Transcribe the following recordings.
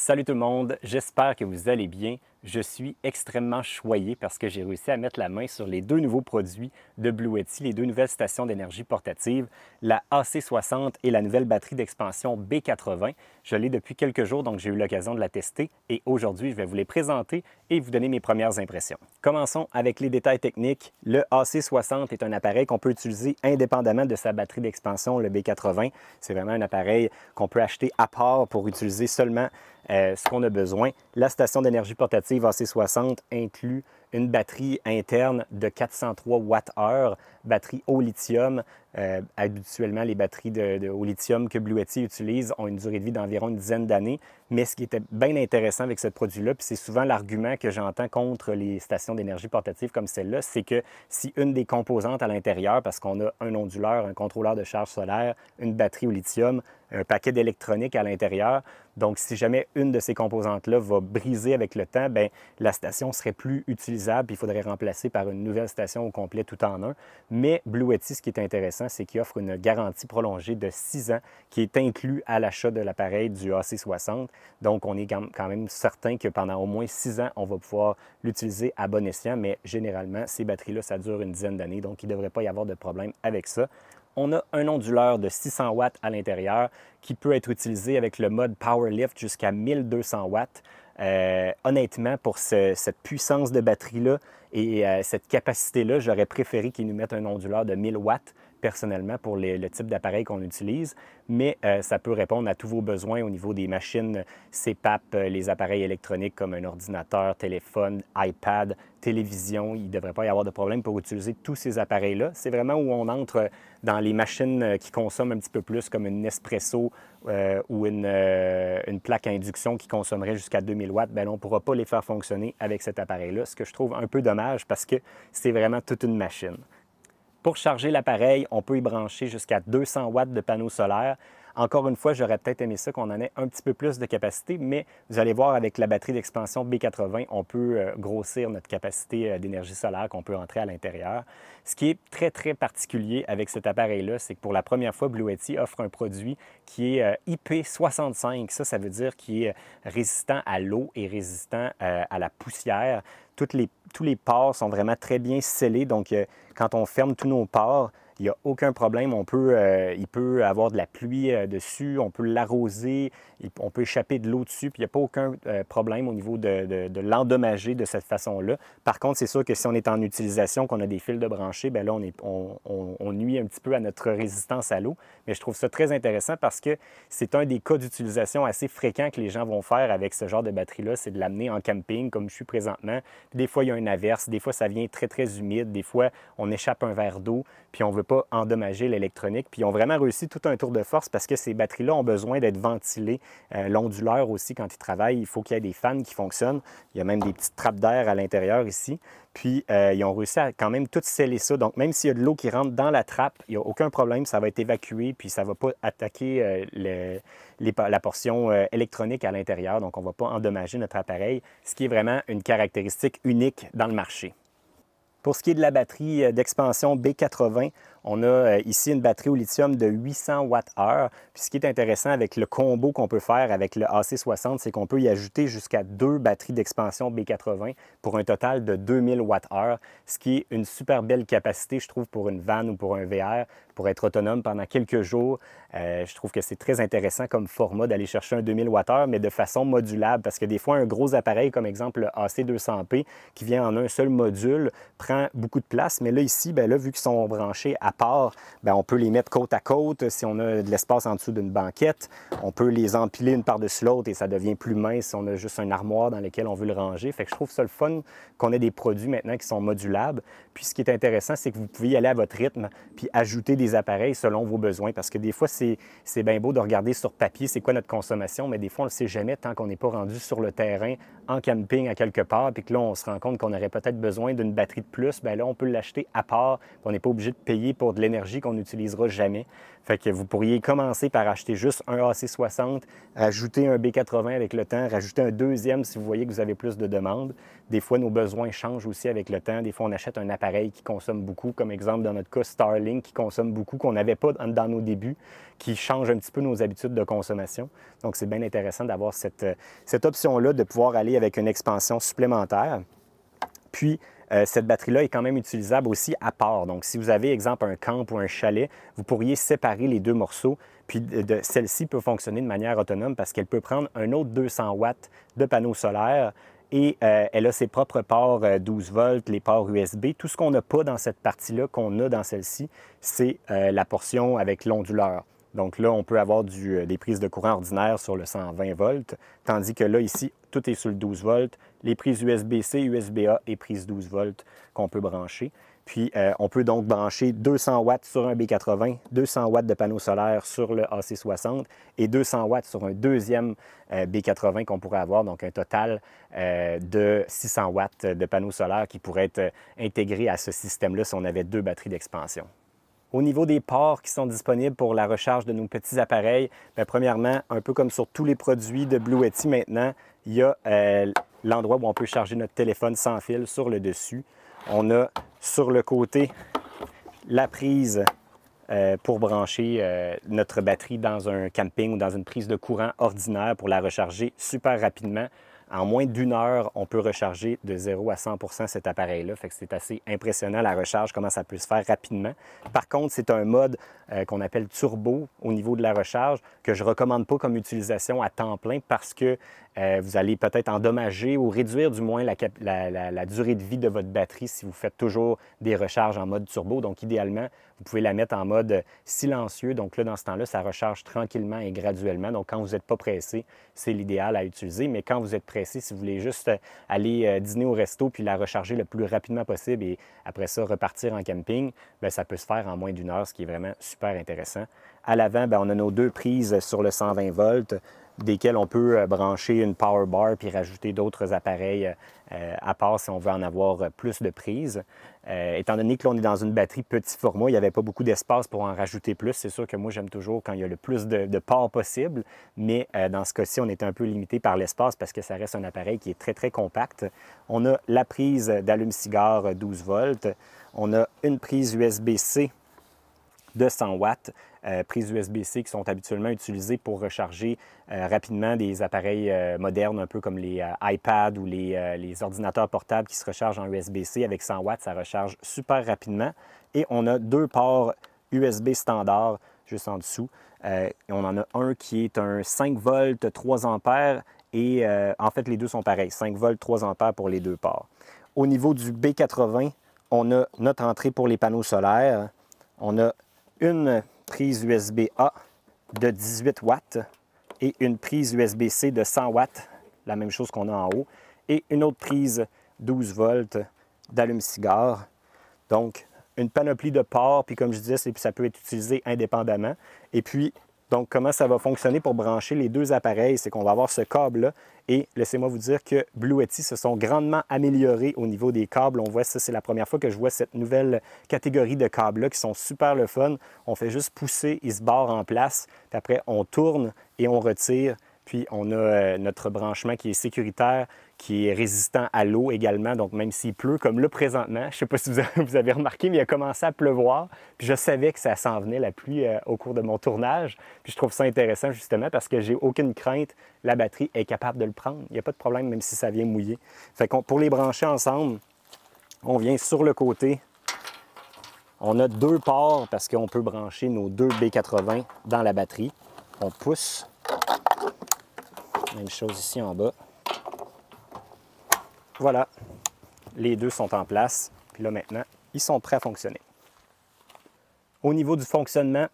Salut tout le monde, j'espère que vous allez bien je suis extrêmement choyé parce que j'ai réussi à mettre la main sur les deux nouveaux produits de Blue Yeti, les deux nouvelles stations d'énergie portative, la AC60 et la nouvelle batterie d'expansion B80. Je l'ai depuis quelques jours, donc j'ai eu l'occasion de la tester et aujourd'hui, je vais vous les présenter et vous donner mes premières impressions. Commençons avec les détails techniques. Le AC60 est un appareil qu'on peut utiliser indépendamment de sa batterie d'expansion, le B80. C'est vraiment un appareil qu'on peut acheter à part pour utiliser seulement euh, ce qu'on a besoin. La station d'énergie portative c 60 inclut une batterie interne de 403 Wh Batterie au lithium. Euh, habituellement, les batteries de, au lithium que Bluetti utilise ont une durée de vie d'environ une dizaine d'années. Mais ce qui était bien intéressant avec ce produit-là, puis c'est souvent l'argument que j'entends contre les stations d'énergie portative comme celle-là, c'est que si une des composantes à l'intérieur, parce qu'on a un onduleur, un contrôleur de charge solaire, une batterie au lithium, un paquet d'électronique à l'intérieur. Donc, si jamais une de ces composantes-là va briser avec le temps, bien, la station serait plus utilisable. Puis il faudrait remplacer par une nouvelle station au complet tout en un. Mais Bluetti, ce qui est intéressant, c'est qu'il offre une garantie prolongée de 6 ans qui est inclus à l'achat de l'appareil du AC60. Donc, on est quand même certain que pendant au moins 6 ans, on va pouvoir l'utiliser à bon escient. Mais généralement, ces batteries-là, ça dure une dizaine d'années. Donc, il ne devrait pas y avoir de problème avec ça on a un onduleur de 600 watts à l'intérieur qui peut être utilisé avec le mode Power Lift jusqu'à 1200 watts. Euh, honnêtement, pour cette puissance de batterie-là, et euh, cette capacité-là, j'aurais préféré qu'ils nous mettent un onduleur de 1000 watts personnellement pour le type d'appareil qu'on utilise, mais euh, ça peut répondre à tous vos besoins au niveau des machines CPAP, euh, les appareils électroniques comme un ordinateur, téléphone, iPad, télévision. Il ne devrait pas y avoir de problème pour utiliser tous ces appareils-là. C'est vraiment où on entre dans les machines euh, qui consomment un petit peu plus, comme une Nespresso ou une, plaque à induction qui consommerait jusqu'à 2000 watts. Bien, on ne pourra pas les faire fonctionner avec cet appareil-là, ce que je trouve un peu dommage parce que c'est vraiment toute une machine. Pour charger l'appareil, on peut y brancher jusqu'à 200 watts de panneaux solaires. Encore une fois, j'aurais peut-être aimé ça qu'on en ait un petit peu plus de capacité, mais vous allez voir avec la batterie d'expansion B80, on peut euh, grossir notre capacité euh, d'énergie solaire qu'on peut entrer à l'intérieur. Ce qui est très, très particulier avec cet appareil-là, c'est que pour la première fois, Blue Yeti offre un produit qui est euh, IP65. Ça, ça veut dire qu'il est résistant à l'eau et résistant à la poussière tous les ports sont vraiment très bien scellés. Donc, euh, quand on ferme tous nos ports. Il n'y a aucun problème. On peut, euh, il peut avoir de la pluie euh, dessus, on peut l'arroser, on peut échapper de l'eau dessus, puis il n'y a pas aucun euh, problème au niveau de, l'endommager de cette façon-là. Par contre, c'est sûr que si on est en utilisation, qu'on a des fils de branchés, bien là, on, est, on, on, nuit un petit peu à notre résistance à l'eau. Mais je trouve ça très intéressant parce que c'est un des cas d'utilisation assez fréquent que les gens vont faire avec ce genre de batterie-là, c'est de l'amener en camping, comme je suis présentement. des fois, il y a une averse, des fois, ça vient très, très humide, des fois, on échappe un verre d'eau puis on ne veut pas endommager l'électronique. Puis ils ont vraiment réussi tout un tour de force parce que ces batteries-là ont besoin d'être ventilées. Euh, l'onduleur aussi, quand ils travaillent, il faut qu'il y ait des fans qui fonctionnent. Il y a même des petites trappes d'air à l'intérieur ici. Puis euh, ils ont réussi à quand même tout sceller ça. Donc même s'il y a de l'eau qui rentre dans la trappe, il n'y a aucun problème, ça va être évacué, puis ça ne va pas attaquer euh, la portion électronique à l'intérieur. Donc on ne va pas endommager notre appareil, ce qui est vraiment une caractéristique unique dans le marché. Pour ce qui est de la batterie euh, d'expansion B80, on a euh, ici une batterie au lithium de 800 Wh. Puis ce qui est intéressant avec le combo qu'on peut faire avec le AC60, c'est qu'on peut y ajouter jusqu'à deux batteries d'expansion B80 pour un total de 2000 heure ce qui est une super belle capacité, je trouve, pour une vanne ou pour un VR, pour être autonome pendant quelques jours. Euh, je trouve que c'est très intéressant comme format d'aller chercher un 2000 watt-heure, mais de façon modulable, parce que des fois, un gros appareil, comme exemple le AC200P, qui vient en un seul module, prend beaucoup de place. Mais là, ici, bien là, vu qu'ils sont branchés à à part, ben, on peut les mettre côte à côte. Si on a de l'espace en dessous d'une banquette, on peut les empiler une par-dessus l'autre et ça devient plus mince si on a juste un armoire dans lequel on veut le ranger. Fait je trouve ça le fun qu'on ait des produits maintenant qui sont modulables. Puis ce qui est intéressant, c'est que vous pouvez y aller à votre rythme puis ajouter des appareils selon vos besoins. Parce que des fois, c'est bien beau de regarder sur papier c'est quoi notre consommation, mais des fois, on ne le sait jamais tant qu'on n'est pas rendu sur le terrain en camping à quelque part, puis que là, on se rend compte qu'on aurait peut-être besoin d'une batterie de plus, ben là, on peut l'acheter à part, on n'est pas obligé de payer pour de l'énergie qu'on n'utilisera jamais. Fait que vous pourriez commencer par acheter juste un AC60, ajouter un B80 avec le temps, rajouter un deuxième si vous voyez que vous avez plus de demandes. Des fois, nos besoins changent aussi avec le temps. Des fois, on achète un appareil qui consomme beaucoup, comme exemple dans notre cas Starlink qui consomme beaucoup, qu'on n'avait pas dans nos débuts, qui change un petit peu nos habitudes de consommation. Donc, c'est bien intéressant d'avoir cette, euh, cette option-là, de pouvoir aller avec une expansion supplémentaire. Puis, euh, cette batterie-là est quand même utilisable aussi à part. Donc, si vous avez, exemple, un camp ou un chalet, vous pourriez séparer les deux morceaux. Puis celle-ci peut fonctionner de manière autonome parce qu'elle peut prendre un autre 200 watts de panneau solaire et euh, elle a ses propres ports 12 euh, volts, les ports USB. Tout ce qu'on n'a pas dans cette partie-là, qu'on a dans celle-ci, c'est la portion avec l'onduleur. Donc là, on peut avoir euh, des prises de courant ordinaires sur le 120 volts, tandis que là, ici, tout est sur le 12 volts. Les prises USB-C, USB-A et prises 12 volts qu'on peut brancher. Puis, euh, on peut donc brancher 200 watts sur un B80, 200 watts de panneau solaire sur le AC60 et 200 watts sur un deuxième euh, B80 qu'on pourrait avoir, donc un total de 600 watts de panneaux solaires qui pourraient être intégrés à ce système-là si on avait deux batteries d'expansion. Au niveau des ports qui sont disponibles pour la recharge de nos petits appareils, ben, premièrement, un peu comme sur tous les produits de Blue maintenant, il y a euh, l'endroit où on peut charger notre téléphone sans fil sur le dessus. On a sur le côté la prise euh, pour brancher euh, notre batterie dans un camping ou dans une prise de courant ordinaire pour la recharger super rapidement. En moins d'une heure, on peut recharger de 0 à 100 cet appareil-là. Fait que c'est assez impressionnant la recharge, comment ça peut se faire rapidement. Par contre, c'est un mode euh, qu'on appelle turbo au niveau de la recharge que je recommande pas comme utilisation à temps plein parce que euh, vous allez peut-être endommager ou réduire du moins la, durée de vie de votre batterie si vous faites toujours des recharges en mode turbo. Donc, idéalement, vous pouvez la mettre en mode silencieux. Donc, là, dans ce temps-là, ça recharge tranquillement et graduellement. Donc, quand vous n'êtes pas pressé, c'est l'idéal à utiliser. Mais quand vous êtes pressé, si vous voulez juste aller euh, dîner au resto puis la recharger le plus rapidement possible et après ça, repartir en camping, ben, ça peut se faire en moins d'une heure, ce qui est vraiment super intéressant. À l'avant, ben, on a nos deux prises sur le 120 volts desquels on peut euh, brancher une power bar puis rajouter d'autres appareils euh, euh, à part si on veut en avoir plus de prises. étant donné que l'on est dans une batterie petit format, il n'y avait pas beaucoup d'espace pour en rajouter plus. C'est sûr que moi, j'aime toujours quand il y a le plus de, de ports possible, mais dans ce cas-ci, on est un peu limité par l'espace parce que ça reste un appareil qui est très, très compact. On a la prise d'allume-cigare 12 volts. On a une prise USB-C de 100 watts. Euh, prises USB-C qui sont habituellement utilisées pour recharger euh, rapidement des appareils euh, modernes, un peu comme les iPads ou les, ordinateurs portables qui se rechargent en USB-C. Avec 100 watts, ça recharge super rapidement. Et on a deux ports USB standard juste en dessous. on en a un qui est un 5 volts 3 ampères et en fait les deux sont pareils, 5 volts 3 ampères pour les deux ports. Au niveau du B80, on a notre entrée pour les panneaux solaires. On a une prise USB-A de 18 watts et une prise USB-C de 100 watts, la même chose qu'on a en haut, et une autre prise 12 volts d'allume-cigare. Donc, une panoplie de ports, puis comme je disais, ça peut être utilisé indépendamment. Et puis, donc, comment ça va fonctionner pour brancher les deux appareils? C'est qu'on va avoir ce câble-là. Et laissez-moi vous dire que Blueetti se sont grandement améliorés au niveau des câbles. On voit ça, c'est la première fois que je vois cette nouvelle catégorie de câbles-là qui sont super le fun. On fait juste pousser, ils se barrent en place. Puis après, on tourne et on retire. Puis on a euh, notre branchement qui est sécuritaire, qui est résistant à l'eau également. Donc, même s'il pleut, comme là présentement, je ne sais pas si vous avez, remarqué, mais il a commencé à pleuvoir. Puis je savais que ça s'en venait, la pluie, euh, au cours de mon tournage. Puis je trouve ça intéressant, justement, parce que j'ai aucune crainte. La batterie est capable de le prendre. Il n'y a pas de problème, même si ça vient mouiller. Fait qu'on, pour les brancher ensemble, on vient sur le côté. On a deux ports parce qu'on peut brancher nos deux B80 dans la batterie. On pousse. Même chose ici en bas. Voilà, les deux sont en place. Puis là maintenant, ils sont prêts à fonctionner. Au niveau du fonctionnement,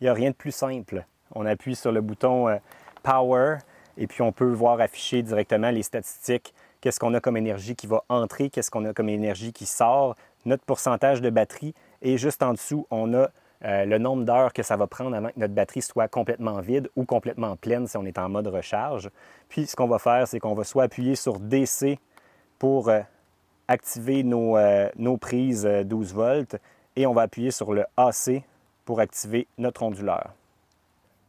il n'y a rien de plus simple. On appuie sur le bouton euh, Power et puis on peut voir afficher directement les statistiques. Qu'est-ce qu'on a comme énergie qui va entrer, qu'est-ce qu'on a comme énergie qui sort, notre pourcentage de batterie et juste en dessous, on a euh, le nombre d'heures que ça va prendre avant que notre batterie soit complètement vide ou complètement pleine si on est en mode recharge. Puis ce qu'on va faire, c'est qu'on va soit appuyer sur DC pour euh, activer nos, euh, nos prises 12 volts et on va appuyer sur le AC pour activer notre onduleur.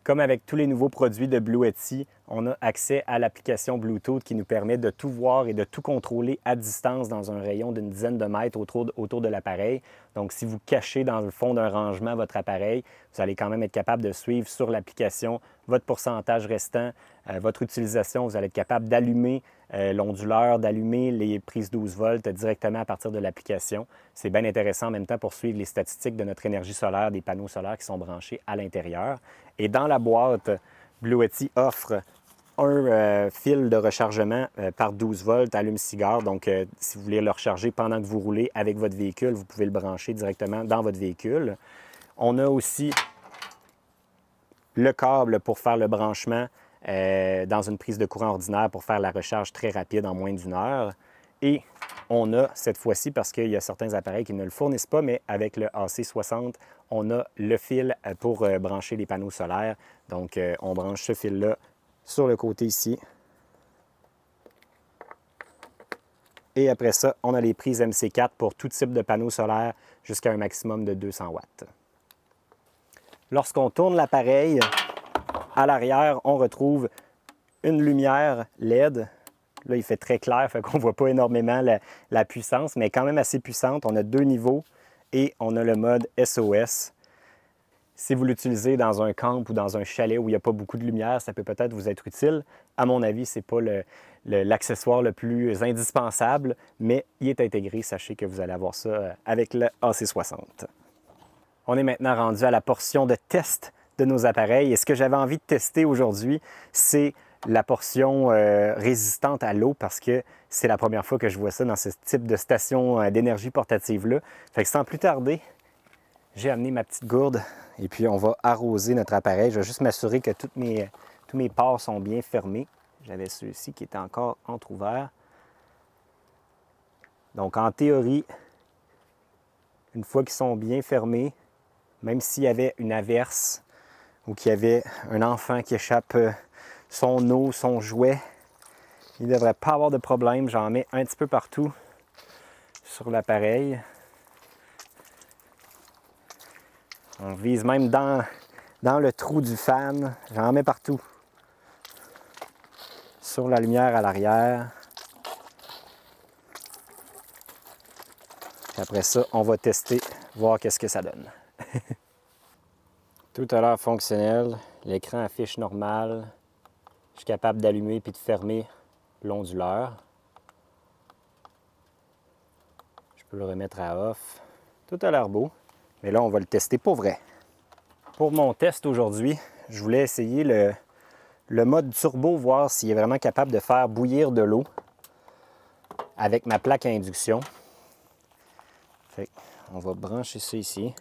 Comme avec tous les nouveaux produits de Blue Etsy, on a accès à l'application Bluetooth qui nous permet de tout voir et de tout contrôler à distance dans un rayon d'une dizaine de mètres autour de, autour de l'appareil. Donc, si vous cachez dans le fond d'un rangement votre appareil, vous allez quand même être capable de suivre sur l'application votre pourcentage restant, euh, votre utilisation, vous allez être capable d'allumer euh, l'onduleur, d'allumer les prises 12 volts directement à partir de l'application. C'est bien intéressant en même temps pour suivre les statistiques de notre énergie solaire, des panneaux solaires qui sont branchés à l'intérieur. Et dans la boîte, Bluetti offre un euh, fil de rechargement par 12 volts allume-cigare. Donc, si vous voulez le recharger pendant que vous roulez avec votre véhicule, vous pouvez le brancher directement dans votre véhicule. On a aussi le câble pour faire le branchement euh, dans une prise de courant ordinaire pour faire la recharge très rapide en moins d'une heure. Et on a cette fois-ci, parce qu'il y a certains appareils qui ne le fournissent pas, mais avec le AC60, on a le fil pour euh, brancher les panneaux solaires. Donc, euh, on branche ce fil-là sur le côté ici. Et après ça, on a les prises MC4 pour tout type de panneaux solaires jusqu'à un maximum de 200 watts. Lorsqu'on tourne l'appareil, à l'arrière, on retrouve une lumière LED. Là, il fait très clair, fait qu'on ne voit pas énormément la, puissance, mais quand même assez puissante. On a deux niveaux et on a le mode SOS. Si vous l'utilisez dans un camp ou dans un chalet où il n'y a pas beaucoup de lumière, ça peut peut-être vous être utile. À mon avis, ce n'est pas l'accessoire le, le, plus indispensable, mais il est intégré. Sachez que vous allez avoir ça euh, avec le AC60. On est maintenant rendu à la portion de test de nos appareils. Et ce que j'avais envie de tester aujourd'hui, c'est la portion euh, résistante à l'eau parce que c'est la première fois que je vois ça dans ce type de station euh, d'énergie portative-là. Fait que sans plus tarder, j'ai amené ma petite gourde et puis on va arroser notre appareil. Je vais juste m'assurer que mes, tous mes ports sont bien fermés. J'avais celui-ci qui était encore entrouvert. Donc en théorie, une fois qu'ils sont bien fermés, même s'il y avait une averse, ou qu'il y avait un enfant qui échappe euh, son eau, son jouet. Il ne devrait pas avoir de problème. J'en mets un petit peu partout sur l'appareil. On vise même dans, dans le trou du fan. J'en mets partout. Sur la lumière à l'arrière. Après ça, on va tester, voir qu'est-ce que ça donne. Tout à l'heure fonctionnel, l'écran affiche normal. Je suis capable d'allumer puis de fermer l'onduleur. Je peux le remettre à off. Tout à l'air beau, mais là, on va le tester pour vrai. Pour mon test aujourd'hui, je voulais essayer le, mode turbo, voir s'il est vraiment capable de faire bouillir de l'eau avec ma plaque à induction. on va brancher ça ici.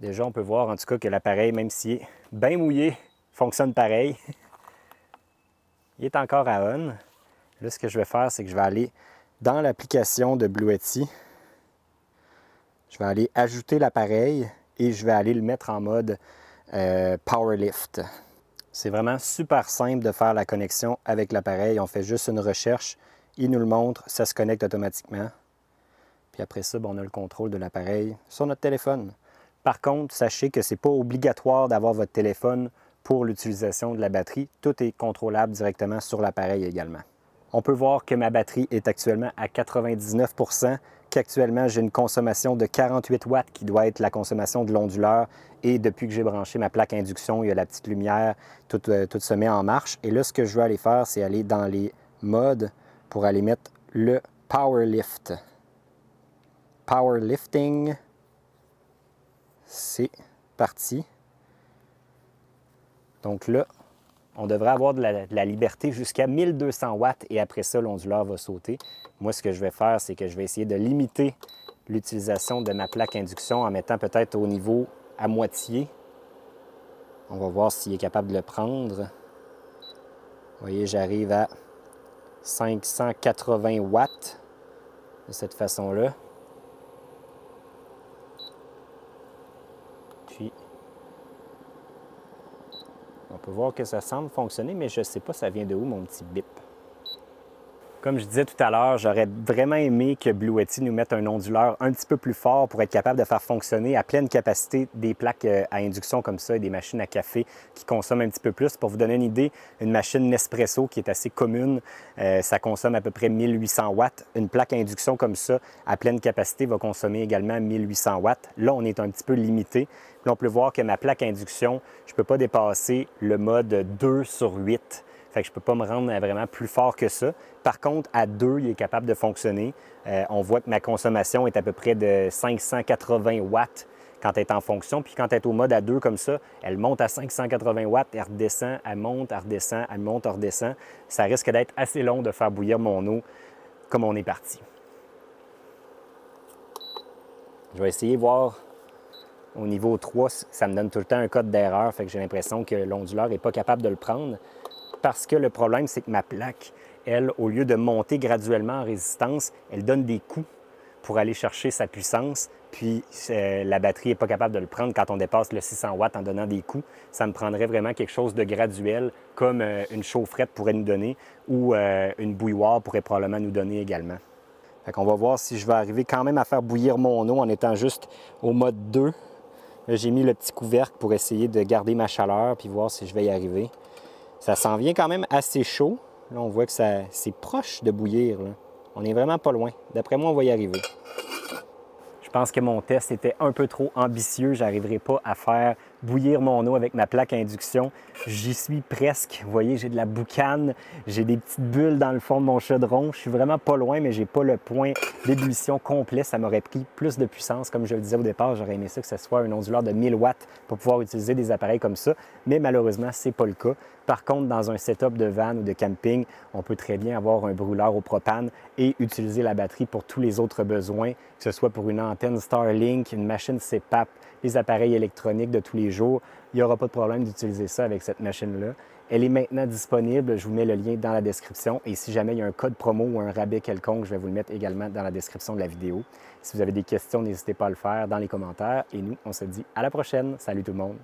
Déjà, on peut voir en tout cas que l'appareil, même s'il est bien mouillé, fonctionne pareil. Il est encore à on. Là, ce que je vais faire, c'est que je vais aller dans l'application de Bluetti. Je vais aller ajouter l'appareil et je vais aller le mettre en mode euh, Power Powerlift. C'est vraiment super simple de faire la connexion avec l'appareil. On fait juste une recherche, il nous le montre, ça se connecte automatiquement. Puis après ça, ben, on a le contrôle de l'appareil sur notre téléphone. Par contre, sachez que ce n'est pas obligatoire d'avoir votre téléphone pour l'utilisation de la batterie. Tout est contrôlable directement sur l'appareil également. On peut voir que ma batterie est actuellement à 99 qu'actuellement j'ai une consommation de 48 watts qui doit être la consommation de l'onduleur. Et depuis que j'ai branché ma plaque induction, il y a la petite lumière, tout, euh, se met en marche. Et là, ce que je vais aller faire, c'est aller dans les modes pour aller mettre le power lift. Power lifting. C'est parti. Donc là, on devrait avoir de la, liberté jusqu'à 1200 watts et après ça, l'onduleur va sauter. Moi, ce que je vais faire, c'est que je vais essayer de limiter l'utilisation de ma plaque induction en mettant peut-être au niveau à moitié. On va voir s'il est capable de le prendre. Vous voyez, j'arrive à 580 watts de cette façon-là. On peut voir que ça semble fonctionner, mais je ne sais pas ça vient de où mon petit bip. Comme je disais tout à l'heure, j'aurais vraiment aimé que Bluetti nous mette un onduleur un petit peu plus fort pour être capable de faire fonctionner à pleine capacité des plaques euh, à induction comme ça et des machines à café qui consomment un petit peu plus. Pour vous donner une idée, une machine Nespresso qui est assez commune, euh, ça consomme à peu près 1800 watts. Une plaque à induction comme ça à pleine capacité va consommer également 1800 watts. Là, on est un petit peu limité. Là, on peut voir que ma plaque à induction, je ne peux pas dépasser le mode 2 sur 8 je ne peux pas me rendre vraiment plus fort que ça. Par contre, à deux, il est capable de fonctionner. Euh, on voit que ma consommation est à peu près de 580 watts quand elle est en fonction. Puis quand elle est au mode à deux comme ça, elle monte à 580 watts, elle redescend, elle monte, elle redescend, elle monte, elle redescend. Ça risque d'être assez long de faire bouillir mon eau comme on est parti. Je vais essayer de voir au niveau 3, ça me donne tout le temps un code d'erreur, fait que j'ai l'impression que l'onduleur n'est pas capable de le prendre parce que le problème, c'est que ma plaque, elle, au lieu de monter graduellement en résistance, elle donne des coups pour aller chercher sa puissance. Puis euh, la batterie n'est pas capable de le prendre quand on dépasse le 600 watts en donnant des coups. Ça me prendrait vraiment quelque chose de graduel, comme euh, une chaufferette pourrait nous donner ou euh, une bouilloire pourrait probablement nous donner également. Fait on va voir si je vais arriver quand même à faire bouillir mon eau en étant juste au mode 2. J'ai mis le petit couvercle pour essayer de garder ma chaleur puis voir si je vais y arriver. Ça s'en vient quand même assez chaud. Là, on voit que ça, c'est proche de bouillir. On n'est vraiment pas loin. D'après moi, on va y arriver. Je pense que mon test était un peu trop ambitieux. J'arriverai pas à faire bouillir mon eau avec ma plaque à induction. J'y suis presque. Vous voyez, j'ai de la boucane, j'ai des petites bulles dans le fond de mon chaudron. Je suis vraiment pas loin, mais j'ai pas le point d'ébullition complet. Ça m'aurait pris plus de puissance. Comme je le disais au départ, j'aurais aimé ça que ce soit un onduleur de 1000 watts pour pouvoir utiliser des appareils comme ça. Mais malheureusement, c'est pas le cas. Par contre, dans un setup de van ou de camping, on peut très bien avoir un brûleur au propane et utiliser la batterie pour tous les autres besoins, que ce soit pour une antenne Starlink, une machine CPAP, les appareils électroniques de tous les jours, il n'y aura pas de problème d'utiliser ça avec cette machine-là. Elle est maintenant disponible. Je vous mets le lien dans la description. Et si jamais il y a un code promo ou un rabais quelconque, je vais vous le mettre également dans la description de la vidéo. Si vous avez des questions, n'hésitez pas à le faire dans les commentaires. Et nous, on se dit à la prochaine. Salut tout le monde.